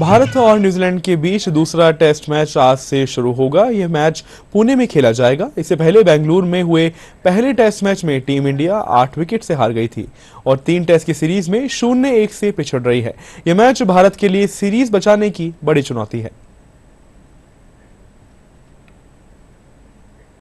भारत और न्यूजीलैंड के बीच दूसरा टेस्ट मैच आज से शुरू होगा यह मैच पुणे में खेला जाएगा इससे पहले बेंगलुरु में हुए पहले टेस्ट मैच में टीम इंडिया आठ विकेट से हार गई थी और तीन टेस्ट की सीरीज में शून्य एक से पिछड़ रही है यह मैच भारत के लिए सीरीज बचाने की बड़ी चुनौती है